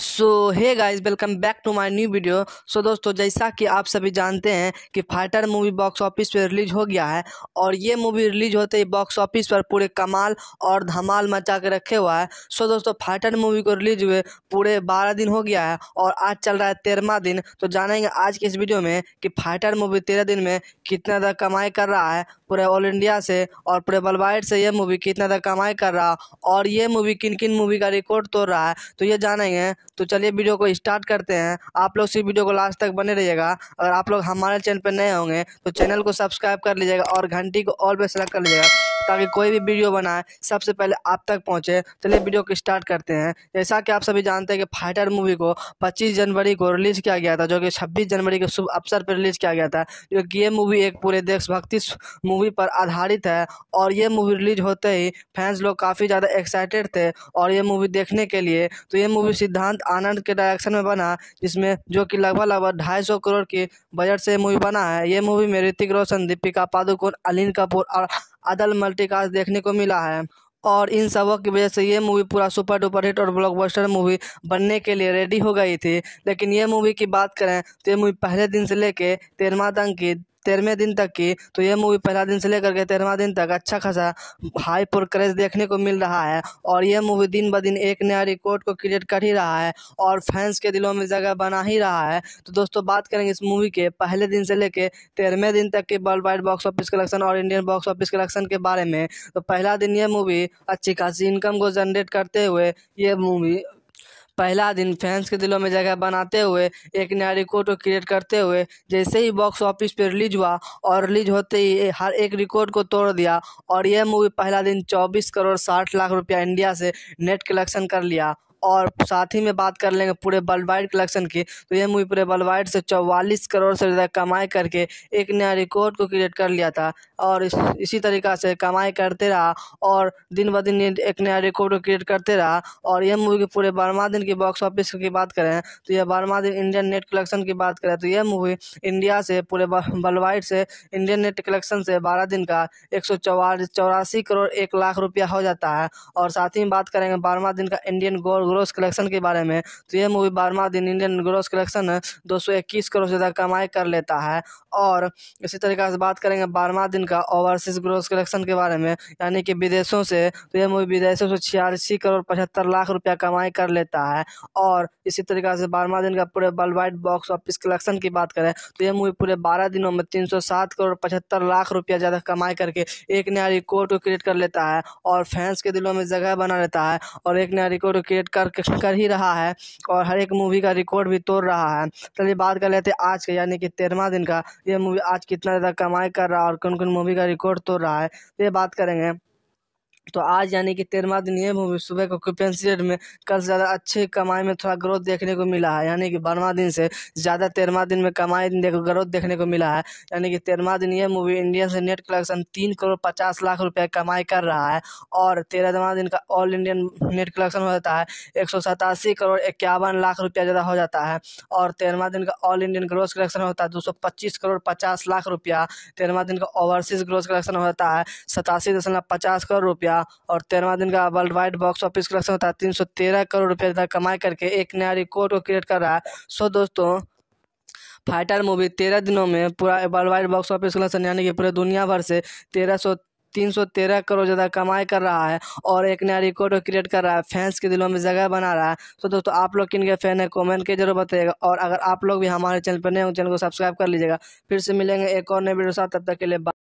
so hey guys welcome back to my new video so दोस्तों जैसा कि आप सभी जानते हैं कि फाइटर मूवी बॉक्स ऑफिस पर रिलीज हो गया है और ये मूवी रिलीज होते ही बॉक्स ऑफिस पर पूरे कमाल और धमाल मचा के रखे हुआ है सो दोस्तों फाइटर मूवी को रिलीज हुए पूरे बारह दिन हो गया है और आज चल रहा है तेरहवा दिन तो जानेंगे आज के इस वीडियो में कि फाइटर मूवी तेरह दिन में कितना तक कमाई कर रहा है पूरे ऑल इंडिया से और पूरे वर्ल्ड से यह मूवी कितना तक कमाई कर रहा और ये मूवी किन किन मूवी का रिकॉर्ड तोड़ रहा है तो ये जानेंगे तो चलिए वीडियो को स्टार्ट करते हैं आप लोग सिर्फ वीडियो को लास्ट तक बने रहिएगा अगर आप लोग हमारे चैनल पर नए होंगे तो चैनल को सब्सक्राइब कर लीजिएगा और घंटी को ऑल पर सेलेक्ट कर लीजिएगा ताकि कोई भी वीडियो बनाए सबसे पहले आप तक पहुँचे तो चलिए वीडियो को स्टार्ट करते हैं जैसा कि आप सभी जानते हैं कि फाइटर मूवी को पच्चीस जनवरी को रिलीज़ किया गया था जो कि छब्बीस जनवरी के शुभ अवसर पर रिलीज़ किया गया था जो कि ये मूवी एक पूरे देशभक्ति मूवी पर आधारित है और ये मूवी रिलीज होते ही फैंस लोग काफ़ी ज़्यादा एक्साइटेड थे और ये मूवी देखने के लिए तो ये मूवी सिद्धांत आनंद के डायरेक्शन में बना जिसमें जो कि लगभग लगभग ढाई सौ करोड़ की बजट से मूवी बना है ये मूवी में ऋतिक रोशन दीपिका पादुकोण अलीन कपूर और अदल मल्टीकास्ट देखने को मिला है और इन सबों की वजह से ये मूवी पूरा सुपर डुपर हिट और ब्लॉकबस्टर मूवी बनने के लिए रेडी हो गई थी लेकिन ये मूवी की बात करें तो ये मूवी पहले दिन से लेके तेरवा तक की तेरहवें दिन तक की तो यह मूवी पहला दिन से लेकर के तेरहवा दिन तक अच्छा खासा हाई पर क्रेज देखने को मिल रहा है और यह मूवी दिन ब दिन एक नया रिकॉर्ड को क्रिएट कर ही रहा है और फैंस के दिलों में जगह बना ही रहा है तो दोस्तों बात करेंगे इस मूवी के पहले दिन से लेकर तेरहवें दिन तक के world wide box office collection और इंडियन बॉक्स ऑफिस कलेक्शन के बारे में तो पहला दिन यह मूवी अच्छी खासी इनकम को जनरेट करते हुए यह मूवी पहला दिन फैंस के दिलों में जगह बनाते हुए एक नया रिकॉर्ड को क्रिएट करते हुए जैसे ही बॉक्स ऑफिस पर रिलीज हुआ और रिलीज होते ही हर एक रिकॉर्ड को तोड़ दिया और यह मूवी पहला दिन चौबीस करोड़ साठ लाख रुपया इंडिया से नेट कलेक्शन कर लिया और साथ ही में बात कर लेंगे पूरे वर्ल्ड वाइड कलेक्शन की तो यह मूवी पूरे वर्ल्ड वाइड से चौवालीस करोड़ से ज़्यादा कमाई करके एक नया रिकॉर्ड को क्रिएट कर लिया था और इस, इसी तरीक़ा से कमाई करते रहा और दिन ब दिन एक नया रिकॉर्ड को क्रिएट करते रहा और यह मूवी के पूरे बारवा दिन की बॉक्स ऑफिस की बात करें तो यह बारवा दिन इंडियन नेट कलेक्शन की बात करें तो यह मूवी इंडिया से पूरे वर्ल्ड वाइड से इंडियन नेट कलेक्शन से बारह दिन का एक सौ चौरासी करोड़ एक लाख रुपया हो जाता है और साथ ही में बात करेंगे बारवा दिन का इंडियन गोल्ड ग्रोस कलेक्शन के बारे में तो ये मूवी बारहवा दिन इंडियन ग्रोस कलेक्शन दो सौ इक्कीस करोड़ से ज़्यादा कमाई कर लेता है और इसी तरीके से बात करेंगे बारहवा दिन का ओवरसीज ग्रोस कलेक्शन के बारे में यानी कि विदेशों से तो यह मूवी विदेशों से छियासी करोड़ पचहत्तर लाख रुपया कमाई कर लेता है और इसी तरीके से बारहवा दिन का पूरे world wide box office collection की बात करें तो यह मूवी पूरे बारह दिनों में तीन सौ सात करोड़ पचहत्तर लाख रुपया ज़्यादा कमाई करके एक नया रिकॉर्ड को क्रिएट कर लेता है और फैंस के दिलों में जगह बना लेता है और एक नया रिकॉर्ड को क्रिएट कर कर ही रहा है और हर एक मूवी का रिकॉर्ड भी तोड़ रहा है चलिए बात कर लेते हैं आज के यानी कि तेरहवा दिन का ये मूवी आज कितना ज़्यादा कमाई कर रहा है और कौन कौन मूवी का रिकॉर्ड तोड़ रहा है तो ये बात करेंगे तो आज यानी कि तेरहवा दिन ये मूवी सुबह को ऑक्यूपेंसी रेट में कल से ज़्यादा अच्छी कमाई में थोड़ा ग्रोथ देखने को मिला है यानी कि बारहवा दिन से ज़्यादा तेरहवा दिन में कमाई देखो ग्रोथ देखने को मिला है यानी कि तेरहवा दिन ये मूवी इंडिया से नेट कलेक्शन तीन करोड़ पचास लाख रुपये कमाई कर रहा है और तेरहवा दिन का ऑल इंडियन नेट कलेक्शन हो जाता है एक करोड़ इक्यावन लाख रुपया ज़्यादा हो जाता है और तेरहवा दिन का ऑल इंडियन ग्रोथ कलेक्शन होता है दो करोड़ पचास लाख रुपया तेरहवा दिन का ओवरसीज ग्रोथ कलेक्शन हो जाता है सतासी दशमलव पचास करोड़ रुपया था और तेरहवा दिन का world wide box office collection होता है तीन सौ तेरह करोड़ रुपये तक कमाई करके एक नया रिकॉर्ड को क्रिएट कर रहा है सो दोस्तों फाइटर मूवी तेरह दिनों में पूरा world wide box office collection यानी कि पूरे दुनिया भर से तेरह सौ तीन सौ तेरह करोड़ ज़्यादा कमाई कर रहा है और एक नया रिकॉर्ड को क्रिएट कर रहा है फैंस के दिलों में जगह बना रहा है तो दोस्तों आप लोग किन के फैन है कमेंट के जरूर बताइएगा और अगर आप लोग भी हमारे चैनल पर नए हो चैनल को सब्सक्राइब कर लीजिएगा फिर से मिलेंगे एक और नए वीडियो साथ तब तक के लिए